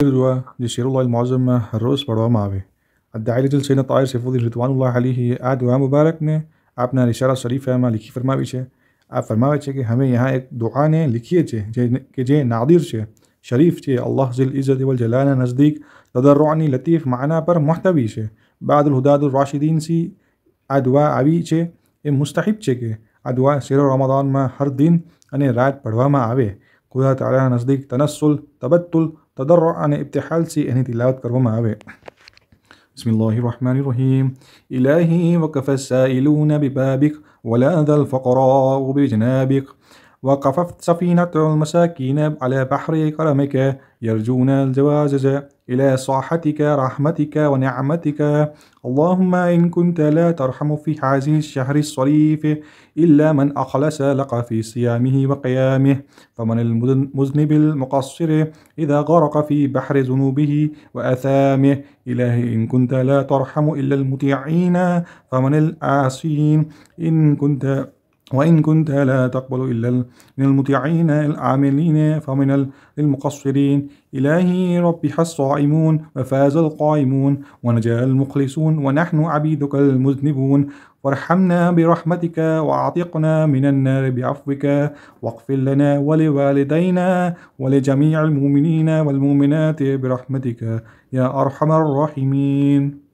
Dilua, Jeshirullah المعظم الرئيس برنامه آوي الداعي لدل سيدنا طاهر سيف الدين رضوان الله علیه آد دعا مبارک نے اپنا رسالہ شریفہ میں لکھی فرماوی છે આ ફરમાવે છે કે અમે યહાં એક દુઆને લખીએ છે કે જે નાદિર છે શરીફ છે અલ્લાહ ઝિલ ઇઝત વલ જલાલ નઝદીક તદરعني લતીફ معنا પર محتوی છે બાદુલ હુદાદુર રાશિદીન સી આ દુઆ આવી છે એ મુસ્તાહિબ છે કે આ દુઆ શેર રમદાનમાં હર દિન અને રાત પઢવામાં આવે ખુદા તઆલા નઝદીક તનસ્સુલ તબત્તુલ تضرع عن ابتحال سي أني تلاوت كرما هاوي بسم الله الرحمن الرحيم إلهي وكفى السائلون ببابك ولا ذا الفقراء بجنابك وقففت سفينة المساكين على بحر كرمك يرجون الجواز إلى صاحتك رحمتك ونعمتك اللهم إن كنت لا ترحم في هذه الشهر الصريف إلا من أخلص لك في صيامه وقيامه فمن المذنب المقصر إذا غرق في بحر ذنوبه وأثامه إلهي إن كنت لا ترحم إلا المطيعين فمن الآسين إن كنت وإن كنت لا تقبل إلا من المطيعين العاملين فمن المقصرين إلهي ربح الصائمون وفاز القائمون ونجا المخلصون ونحن عبيدك المذنبون وارحمنا برحمتك وأعتقنا من النار بعفوك واغفر لنا ولوالدينا ولجميع المؤمنين والمؤمنات برحمتك يا أرحم الراحمين